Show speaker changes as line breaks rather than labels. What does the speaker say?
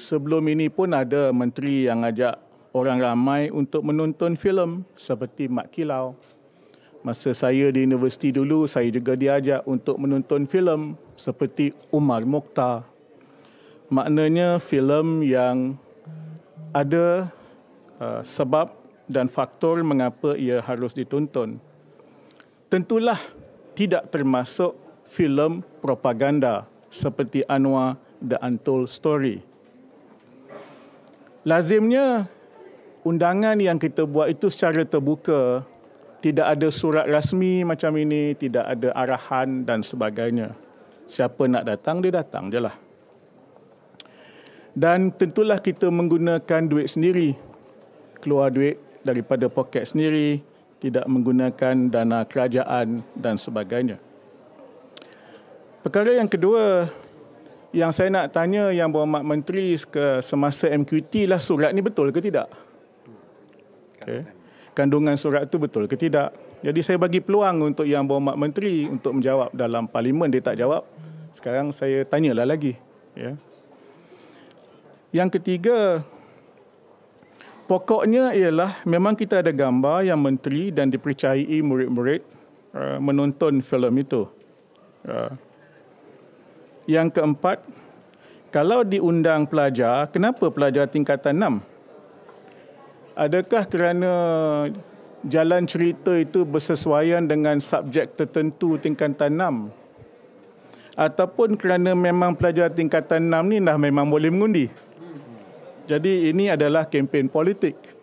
sebelum ini pun ada menteri yang ajak orang ramai untuk menonton filem seperti Mak Kilau. Masa saya di universiti dulu, saya juga diajak untuk menonton filem seperti Umar Mukhtar. Maknanya filem yang ada uh, sebab dan faktor mengapa ia harus ditonton. Tentulah tidak termasuk filem propaganda seperti Anwar The Untold Story. Lazimnya undangan yang kita buat itu secara terbuka, tidak ada surat rasmi macam ini, tidak ada arahan dan sebagainya. Siapa nak datang, dia datang je lah. Dan tentulah kita menggunakan duit sendiri. Keluar duit daripada poket sendiri, tidak menggunakan dana kerajaan dan sebagainya. Perkara yang kedua, yang saya nak tanya yang berhormat menteri ke semasa MQT lah surat ni betul ke tidak? Okay. Kandungan surat tu betul ke tidak? Jadi saya bagi peluang untuk yang berhormat menteri untuk menjawab dalam parlimen dia tak jawab. Sekarang saya tanyalah lagi. Ya. Yeah. Yang ketiga, pokoknya ialah memang kita ada gambar yang menteri dan dipercayai murid-murid uh, menonton filem itu. Uh, yang keempat, kalau diundang pelajar, kenapa pelajar tingkatan enam? Adakah kerana jalan cerita itu bersesuaian dengan subjek tertentu tingkatan enam? Ataupun kerana memang pelajar tingkatan enam ni dah memang boleh mengundi? Jadi ini adalah kempen politik.